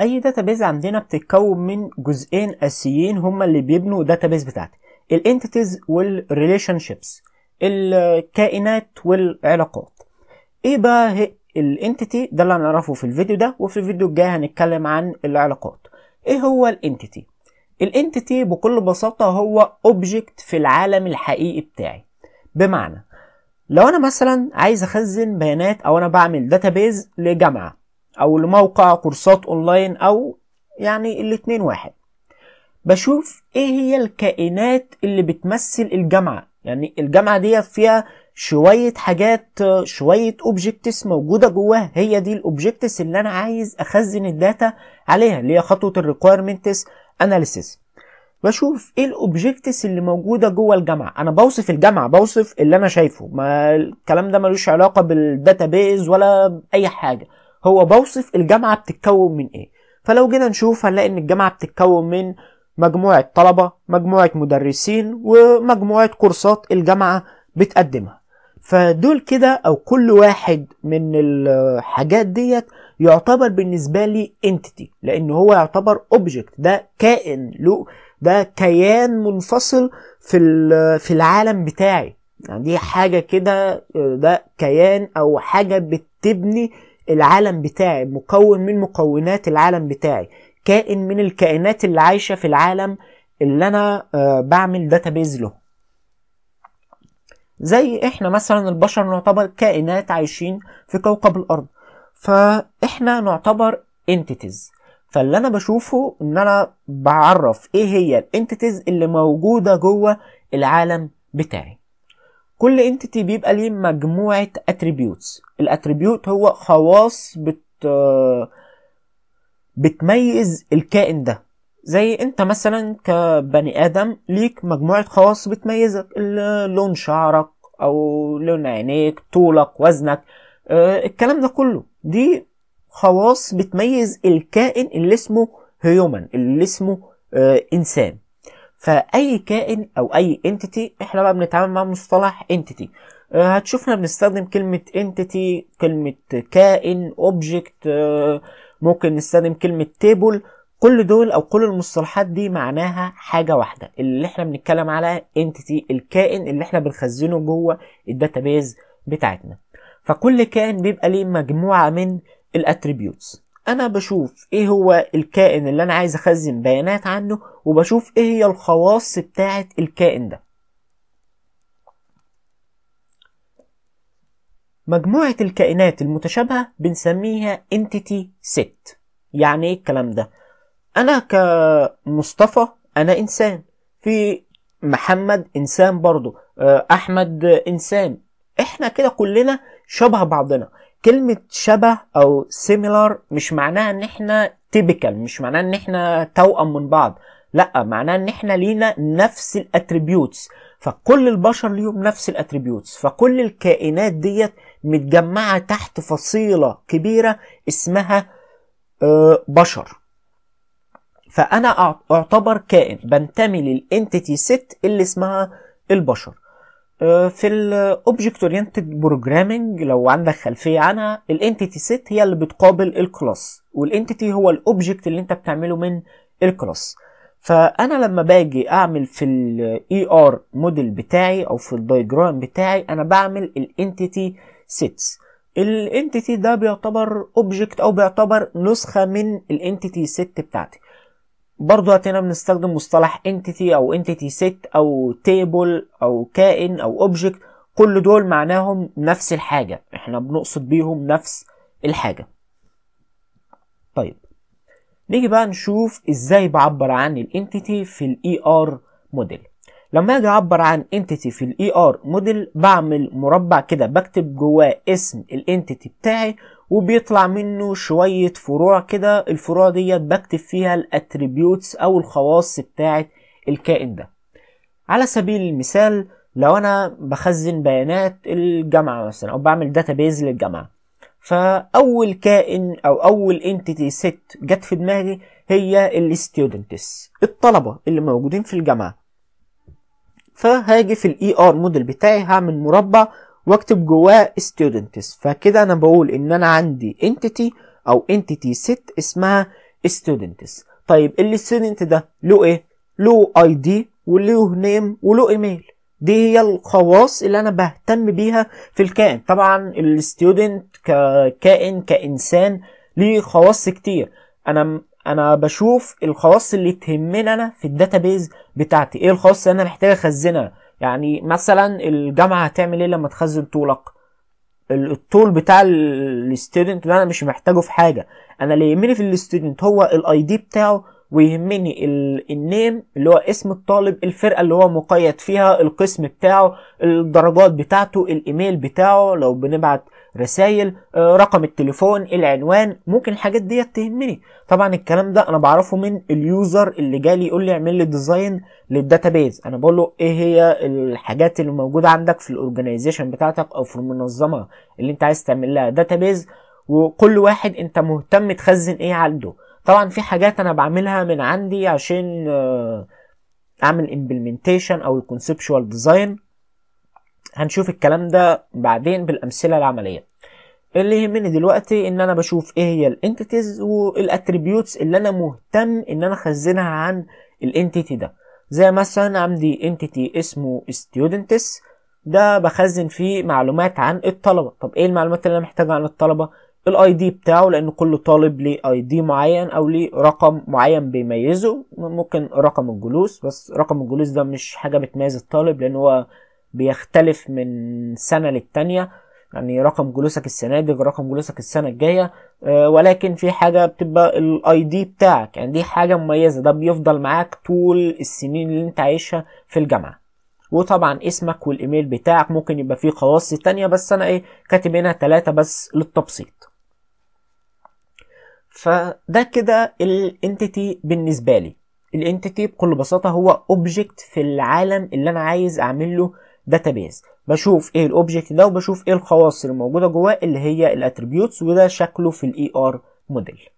اي داتابيز عندنا بتتكون من جزئين اساسيين هما اللي بيبنوا الداتابيز بتاعتي الانتيتيز والريليشن شيبس الكائنات والعلاقات ايه بقى الانتيتي ده اللي هنعرفه في الفيديو ده وفي الفيديو الجاي هنتكلم عن العلاقات ايه هو الانتيتي الانتيتي بكل بساطه هو اوبجكت في العالم الحقيقي بتاعي بمعنى لو انا مثلا عايز اخزن بيانات او انا بعمل داتابيز لجامعه او لموقع كورسات اونلاين او يعني الاتنين واحد بشوف ايه هي الكائنات اللي بتمثل الجامعة يعني الجامعة دي فيها شوية حاجات شوية اوبجكتس موجودة جواها هي دي الاوبجكتس اللي انا عايز اخزن الداتا عليها اللي هي خطوة الريكويرمنتس اناليسيس بشوف ايه الاوبجكتس اللي موجوده جوه الجامعه انا بوصف الجامعه بوصف اللي انا شايفه ما الكلام ده ملوش علاقه بالداتابيز ولا اي حاجه هو بوصف الجامعة بتتكون من ايه فلو جينا نشوف هنلاقي ان الجامعة بتتكون من مجموعة طلبة مجموعة مدرسين ومجموعة كورسات الجامعة بتقدمها فدول كده او كل واحد من الحاجات ديت يعتبر بالنسبة لي انتيتي لان هو يعتبر اوبجكت ده كائن له ده كيان منفصل في في العالم بتاعي يعني دي حاجة كده ده كيان او حاجة بتبني العالم بتاعي مكون من مكونات العالم بتاعي كائن من الكائنات اللي عايشه في العالم اللي انا آه، بعمل بيز له زي احنا مثلا البشر نعتبر كائنات عايشين في كوكب الارض فاحنا نعتبر انتيتيز فاللي انا بشوفه ان انا بعرف ايه هي الانتيتيز اللي موجوده جوه العالم بتاعي كل انتيتي بيبقى ليه مجموعه اتريبيوتس الاتريبيوت هو خواص بت بتميز الكائن ده زي انت مثلا كبني ادم ليك مجموعه خواص بتميزك لون شعرك او لون عينيك طولك وزنك آه، الكلام ده كله دي خواص بتميز الكائن اللي اسمه هيومن اللي اسمه آه، انسان فاي كائن او اي انتيتي احنا بقى بنتعامل مع مصطلح انتيتي آه، هتشوفنا بنستخدم كلمة انتيتي كلمة كائن اوبجكت آه، ممكن نستخدم كلمة تيبل كل دول او كل المصطلحات دي معناها حاجة واحدة اللي احنا بنتكلم على انتيتي الكائن اللي احنا بنخزنه جوه الداتابيز بتاعتنا فكل كائن بيبقى ليه مجموعة من الاتريبيوتس انا بشوف ايه هو الكائن اللي انا عايز اخزن بيانات عنه وبشوف ايه هي الخواص بتاعه الكائن ده مجموعة الكائنات المتشابهة بنسميها entity set يعني ايه الكلام ده انا كمصطفى انا انسان في محمد انسان برضه آه، احمد انسان احنا كده كلنا شبه بعضنا كلمة شبه أو similar مش معناها إن إحنا typical مش معناها إن إحنا توأم من بعض لا معناها إن إحنا لينا نفس الاتريبيوتس فكل البشر ليهم نفس الاتريبيوتس فكل الكائنات ديت متجمعة تحت فصيلة كبيرة اسمها آه، بشر فأنا أعتبر كائن بنتمي للإنتيتي ست اللي اسمها البشر آه، في الاوبجكت اورينتد بروجرامنج لو عندك خلفيه عنها الانتيتي سيت هي اللي بتقابل الكلاس والانتيتي هو الاوبجكت اللي انت بتعمله من الكلاس فانا لما باجي اعمل في الاي ار موديل بتاعي او في الدايجرام بتاعي انا بعمل الانتيتي سيتس الانتيتي ده بيعتبر اوبجكت او بيعتبر نسخه من الانتيتي سيت بتاعتي برضو هتنا بنستخدم مصطلح entity او entity set او table او كائن او object كل دول معناهم نفس الحاجة احنا بنقصد بيهم نفس الحاجة طيب نيجي بقى نشوف ازاي بعبر عن الانتيتي في الاي ار موديل لما اجي اعبر عن entity في الاي ار موديل بعمل مربع كده بكتب جواه اسم الانتيتي بتاعي وبيطلع منه شوية فروع كده الفروع ديت بكتب فيها الاتريبيوتس او الخواص بتاعة الكائن ده على سبيل المثال لو انا بخزن بيانات الجامعة مثلا او بعمل داتابيز للجامعة فاول كائن او اول انتيتي ست جت في دماغي هي الستودنتس الطلبة اللي موجودين في الجامعة فهاجي في الاي ار موديل بتاعي هعمل مربع واكتب جواه ستودنتس فكده انا بقول ان انا عندي entity او entity set اسمها ستودنتس طيب اللي ستودنت ده له ايه له اي دي وله نيم وله ايميل دي هي الخواص اللي انا بهتم بيها في الكائن طبعا الستودنت ككائن كانسان ليه خواص كتير انا انا بشوف الخواص اللي تهمني انا في الداتابيز بتاعتي ايه الخاصه انا محتاج اخزنها يعني مثلا الجامعه هتعمل ايه لما تخزن طولك الطول بتاع الستودنت ده انا مش محتاجه في حاجه انا اللي يهمني في الستودنت هو الاي دي بتاعه ويهمني النيم اللي هو اسم الطالب الفرقه اللي هو مقيد فيها القسم بتاعه الدرجات بتاعته الايميل بتاعه لو بنبعت رسائل آه، رقم التليفون العنوان ممكن الحاجات ديت تهمني طبعا الكلام ده انا بعرفه من اليوزر اللي جالي يقول لي اعمل لي ديزاين للداتابيز انا بقول له ايه هي الحاجات اللي موجوده عندك في الاورجنايزيشن بتاعتك او في المنظمه اللي انت عايز تعمل لها داتابيز وكل واحد انت مهتم تخزن ايه عنده طبعا في حاجات انا بعملها من عندي عشان آه، اعمل امبلمنتيشن او الكونسبشوال ديزاين هنشوف الكلام ده بعدين بالامثله العمليه اللي يهمني دلوقتي ان انا بشوف ايه هي الانتيتيز والاتريبيوتس اللي انا مهتم ان انا اخزنها عن الانتيتي ده زي مثلا عندي انتيتي اسمه ستودنتس ده بخزن فيه معلومات عن الطلبه طب ايه المعلومات اللي انا محتاجها عن الطلبه الاي دي بتاعه لان كل طالب ليه اي دي معين او ليه رقم معين بيميزه ممكن رقم الجلوس بس رقم الجلوس ده مش حاجه بتميز الطالب لان هو بيختلف من سنة للتانية يعني رقم جلوسك السنة دي رقم جلوسك السنة الجاية آه، ولكن في حاجة بتبقى الاي دي بتاعك يعني دي حاجة مميزة ده بيفضل معاك طول السنين اللي انت عايشها في الجامعة وطبعا اسمك والايميل بتاعك ممكن يبقى فيه خواص تانية بس انا ايه كاتب هنا تلاتة بس للتبسيط فده كده الانتيتي بالنسبة لي الانتيتي بكل بساطة هو اوبجكت في العالم اللي انا عايز اعمل له داتابيز بشوف ايه الاوبجكت ده وبشوف ايه الخواص الموجوده جواه اللي هي الاتريبيوتس وده شكله في الاي ار موديل